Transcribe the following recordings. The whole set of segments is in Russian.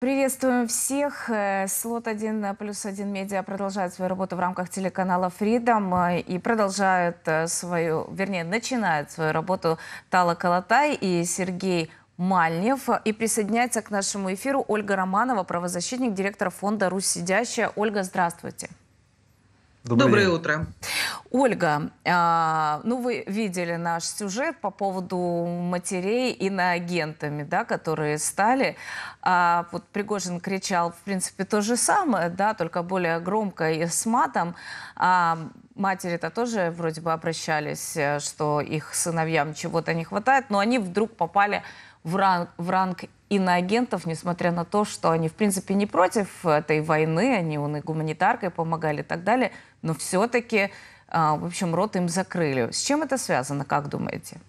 Приветствуем всех. Э, слот 1 э, плюс 1 медиа продолжает свою работу в рамках телеканала Freedom э, и продолжает свою, вернее, начинает свою работу Тала Калатай и Сергей Мальнев. И присоединяется к нашему эфиру Ольга Романова, правозащитник, директор фонда «Русь сидящая». Ольга, здравствуйте. Добрый Доброе день. утро. Ольга, а, ну вы видели наш сюжет по поводу матерей иноагентами, да, которые стали. А вот Пригожин кричал, в принципе, то же самое, да, только более громко и с матом. А матери-то тоже вроде бы обращались, э, что их сыновьям чего-то не хватает, но они вдруг попали в ранг, в ранг иноагентов, несмотря на то, что они, в принципе, не против этой войны, они он и гуманитаркой помогали и так далее – но все-таки, а, в общем, рот им закрыли. С чем это связано, как думаете?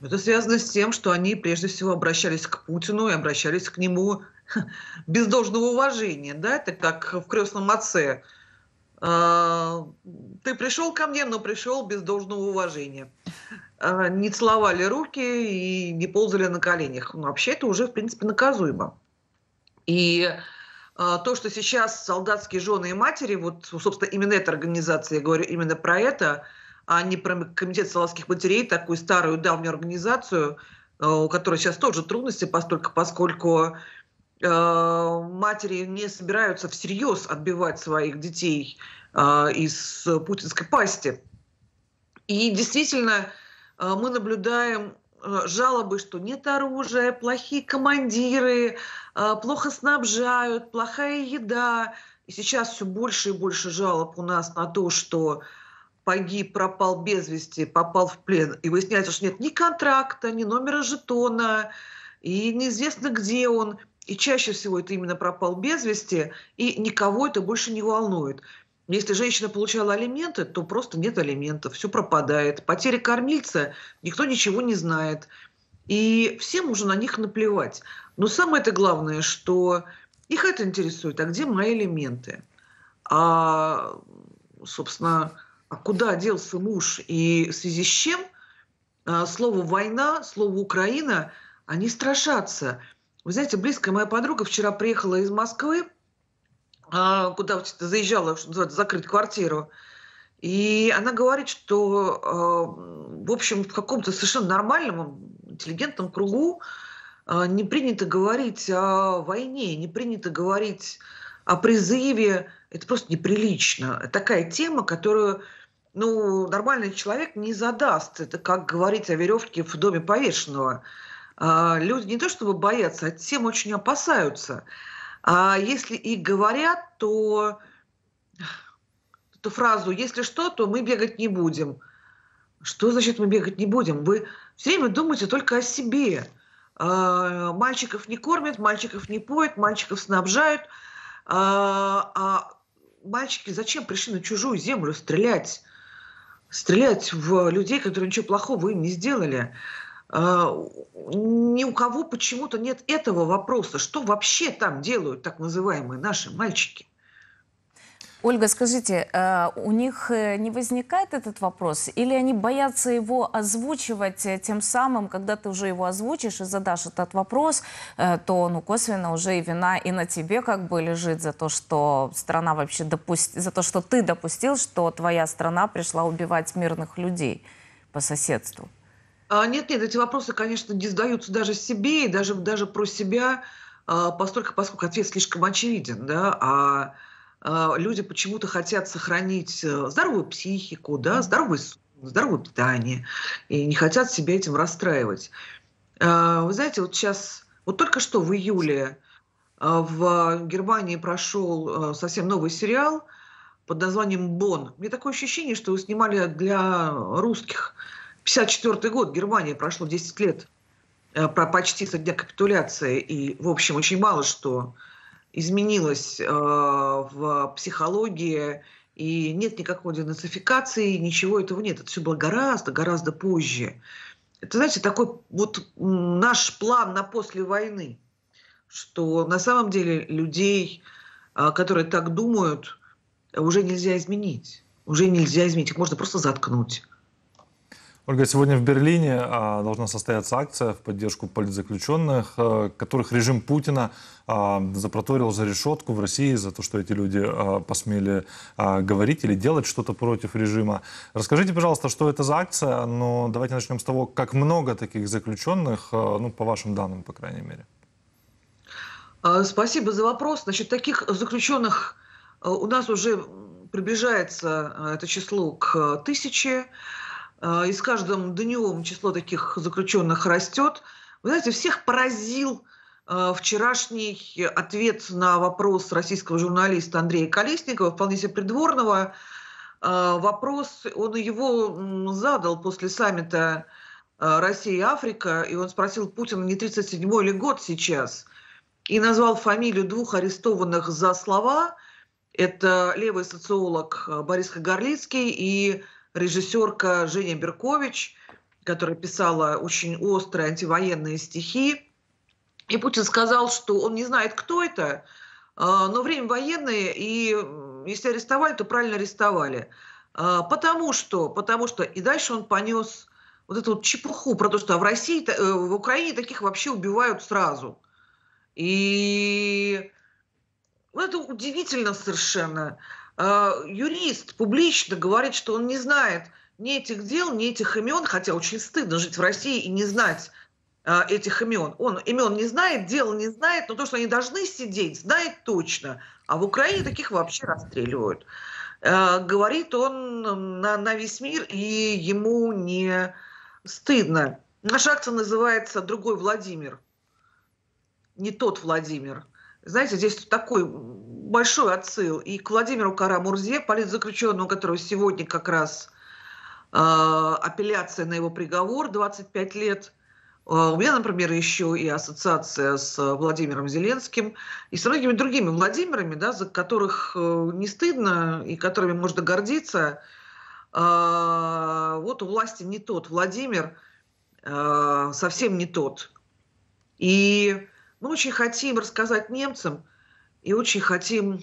Это связано с тем, что они прежде всего обращались к Путину и обращались к нему без должного уважения. Да? Это как в крестном отце. А, Ты пришел ко мне, но пришел без должного уважения. А, не целовали руки и не ползали на коленях. Ну, вообще это уже, в принципе, наказуемо. И а, то, что сейчас солдатские жены и матери, вот, собственно, именно эта организация, я говорю именно про это, а не про комитет солдатских матерей, такую старую давнюю организацию, а, у которой сейчас тоже трудности, поскольку поскольку а, матери не собираются всерьез отбивать своих детей из путинской пасти. И действительно, мы наблюдаем Э, жалобы, что нет оружия, плохие командиры, э, плохо снабжают, плохая еда. И сейчас все больше и больше жалоб у нас на то, что погиб, пропал без вести, попал в плен. И выясняется, что нет ни контракта, ни номера жетона, и неизвестно, где он. И чаще всего это именно пропал без вести, и никого это больше не волнует. Если женщина получала алименты, то просто нет алиментов, все пропадает. Потеря кормильца, никто ничего не знает. И всем уже на них наплевать. Но самое это главное, что их это интересует, а где мои элементы? А, собственно, а куда делся муж и в связи с чем? А, слово «война», слово «Украина», они страшатся. Вы знаете, близкая моя подруга вчера приехала из Москвы, а, куда заезжала, чтобы закрыть квартиру. И она говорит, что, а, в общем, в каком-то совершенно нормальном, интеллигентном кругу а, не принято говорить о войне, не принято говорить о призыве. Это просто неприлично. такая тема, которую ну, нормальный человек не задаст. Это как говорить о веревке в доме повешенного. Люди не то чтобы боятся, а тем очень опасаются. А если и говорят, то эту фразу «если что, то мы бегать не будем». Что значит мы бегать не будем? Вы все время думаете только о себе. А, мальчиков не кормят, мальчиков не поют, мальчиков снабжают. А, а мальчики зачем пришли на чужую землю стрелять? Стрелять в людей, которые ничего плохого им не сделали. А, ни у кого почему-то нет этого вопроса, что вообще там делают так называемые наши мальчики. Ольга, скажите, а, у них э, не возникает этот вопрос? Или они боятся его озвучивать э, тем самым, когда ты уже его озвучишь и задашь этот вопрос, э, то ну, косвенно уже и вина и на тебе как бы лежит за то, что страна вообще допустила, за то, что ты допустил, что твоя страна пришла убивать мирных людей по соседству? А, нет, нет, эти вопросы, конечно, не задаются даже себе и даже, даже про себя, а, поскольку, поскольку ответ слишком очевиден, да, а, а люди почему-то хотят сохранить э, здоровую психику, да, здоровый сон, здоровое питание, и не хотят себя этим расстраивать. вы знаете, вот сейчас, вот только что в июле в Германии прошел совсем новый сериал под названием «Бон». Мне такое ощущение, что вы снимали для русских. 54 год, Германия, прошло 10 лет э, про почти со дня капитуляции, и, в общем, очень мало что изменилось э, в психологии, и нет никакой денацификации, ничего этого нет. Это все было гораздо, гораздо позже. Это, знаете, такой вот наш план на после войны, что на самом деле людей, э, которые так думают, уже нельзя изменить. Уже нельзя изменить, их можно просто заткнуть Ольга, сегодня в Берлине а, должна состояться акция в поддержку политзаключенных, э, которых режим Путина а, запроторил за решетку в России за то, что эти люди а, посмели говорить или делать что-то против режима. Расскажите, пожалуйста, что это за акция, но давайте начнем с того, как много таких заключенных, ну, по вашим данным, по крайней мере. Спасибо за вопрос. Значит, таких заключенных у нас уже приближается это число к тысяче. Э, и с каждым днем число таких заключенных растет. Вы знаете, всех поразил э, вчерашний ответ на вопрос российского журналиста Андрея Колесникова, вполне себе придворного. Э, вопрос, он его задал после саммита Россия и Африка, и он спросил Путина, не 37-й ли год сейчас, и назвал фамилию двух арестованных за слова. Это левый социолог Борис Хагарлицкий и режиссерка Женя Беркович, которая писала очень острые антивоенные стихи. И Путин сказал, что он не знает, кто это, а, но время военное, и если арестовали, то правильно арестовали. А, потому что, потому что, и дальше он понес вот эту вот чепуху про то, что в России, э, в Украине таких вообще убивают сразу. И ну, это удивительно совершенно. А, юрист публично говорит, что он не знает ни этих дел, ни этих имен, хотя очень стыдно жить в России и не знать а, этих имен. Он имен не знает, дел не знает, но то, что они должны сидеть, знает точно. А в Украине таких вообще расстреливают. А, говорит он на, на весь мир, и ему не стыдно. Наша акция называется «Другой Владимир». Не тот Владимир – знаете, здесь такой большой отсыл и к Владимиру Карамурзе, политзаключенному, которого сегодня как раз э, апелляция на его приговор 25 лет. А, у меня, например, еще и ассоциация с Владимиром Зеленским и с многими другими Владимирами, да, за которых э, не стыдно и которыми можно гордиться. А, вот у власти не тот Владимир, совсем не тот. И мы очень хотим рассказать немцам и очень хотим,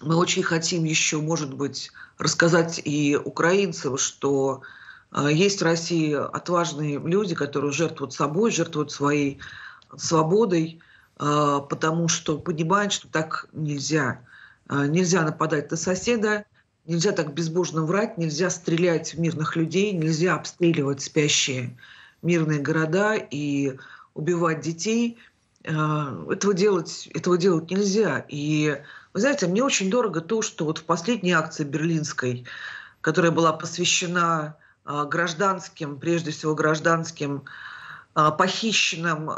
мы очень хотим еще, может быть, рассказать и украинцам, что э, есть в России отважные люди, которые жертвуют собой, жертвуют своей свободой, э, потому что понимают, что так нельзя. Э, нельзя нападать на соседа, нельзя так безбожно врать, нельзя стрелять в мирных людей, нельзя обстреливать спящие мирные города и убивать детей – Э, этого делать, этого делать нельзя. И, вы знаете, мне очень дорого то, что вот в последней акции берлинской, которая была посвящена э, гражданским, прежде всего гражданским, э, похищенным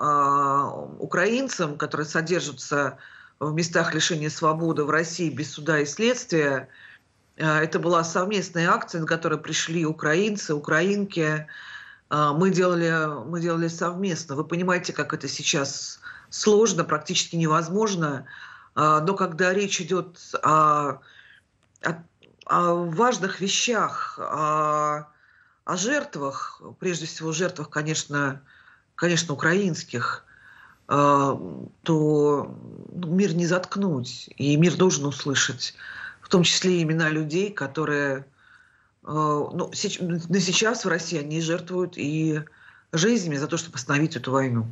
украинцам, которые содержатся в местах лишения свободы в России без суда и следствия, это была совместная акция, на которой пришли украинцы, украинки, а, мы делали, мы делали совместно. Вы понимаете, как это сейчас сложно, практически невозможно. А, но когда речь идет о, о, о важных вещах, о, о жертвах, прежде всего жертвах, конечно, конечно украинских, а, то мир не заткнуть, и мир должен услышать, в том числе имена людей, которые а, ну, на сейчас в России они жертвуют и жизнями за то, чтобы остановить эту войну.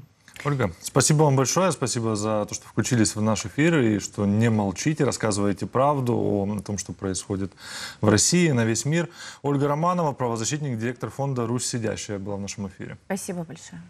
Ольга, спасибо вам большое, спасибо за то, что включились в наш эфир и что не молчите, рассказываете правду о, том, что происходит в России, и на весь мир. Ольга Романова, правозащитник, директор фонда «Русь сидящая» была в нашем эфире. Спасибо большое.